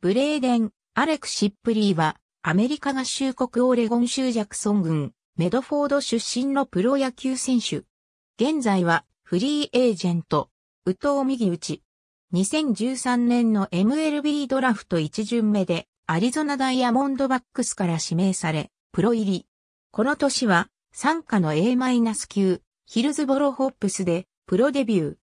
ブレーデン、アレク・シップリーは、アメリカ合衆国オレゴン州ジャクソン郡、メドフォード出身のプロ野球選手。現在は、フリーエージェント、ウミギ右チ。2013年の MLB ドラフト1巡目で、アリゾナダイヤモンドバックスから指名され、プロ入り。この年は、参加の A- 級、ヒルズボロホップスで、プロデビュー。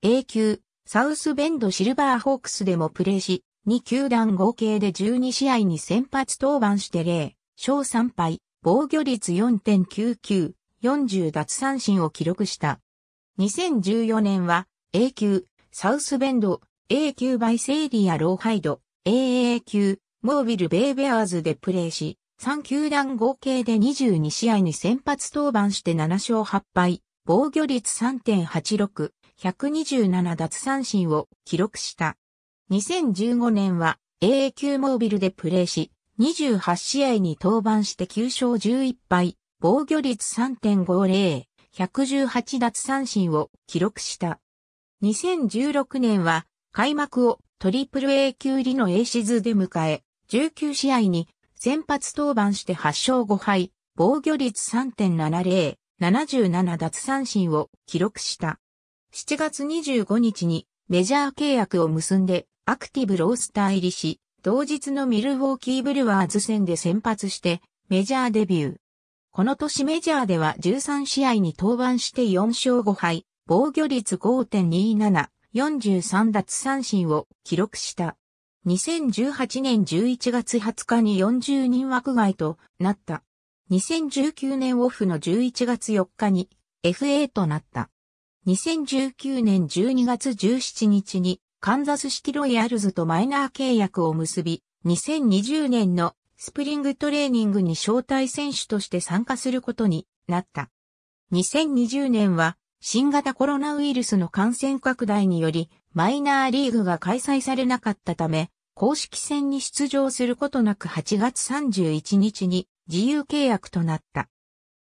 A 級、サウスベンドシルバーホークスでもプレーし、2球団合計で12試合に先発登板して0、勝3敗、防御率4.99、40奪三振を記録した。2014年は A 級、サウスベンド、A 級バイセイリア・ローハイド、AA 級、モービル・ベイベアーズでプレーし、3球団合計で22試合に先発登板して7勝8敗、防御率3.86、127奪三振を記録した。2015年は AA 級モービルでプレーし、28試合に登板して9勝11敗、防御率3.50、118奪三振を記録した。2016年は開幕をトリプル A 級入りの A シズで迎え、19試合に先発登板して8勝5敗、防御率3.70、77奪三振を記録した。7月25日にメジャー契約を結んでアクティブロースター入りし、同日のミルウォーキーブルワーズ戦で先発してメジャーデビュー。この年メジャーでは13試合に登板して4勝5敗、防御率5.27、43奪三振を記録した。2018年11月20日に40人枠外となった。2019年オフの11月4日に FA となった。2019年12月17日にカンザスシティロイヤルズとマイナー契約を結び、2020年のスプリングトレーニングに招待選手として参加することになった。2020年は新型コロナウイルスの感染拡大によりマイナーリーグが開催されなかったため、公式戦に出場することなく8月31日に自由契約となった。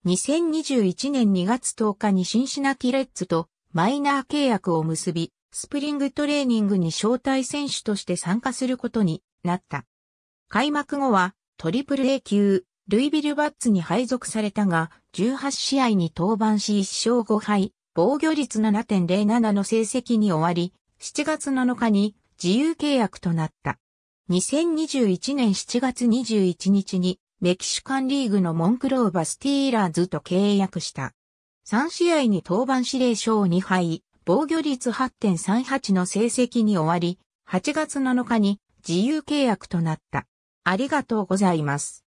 2021年2月10日にシンシナティレッツとマイナー契約を結び、スプリングトレーニングに招待選手として参加することになった。開幕後はトリプル A 級、ルイビルバッツに配属されたが、18試合に登板し1勝5敗、防御率7.07の成績に終わり、7月7日に自由契約となった。2021年7月21日にメキシカンリーグのモンクローバスティーラーズと契約した。3試合に登板指令書を2敗、防御率8.38の成績に終わり、8月7日に自由契約となった。ありがとうございます。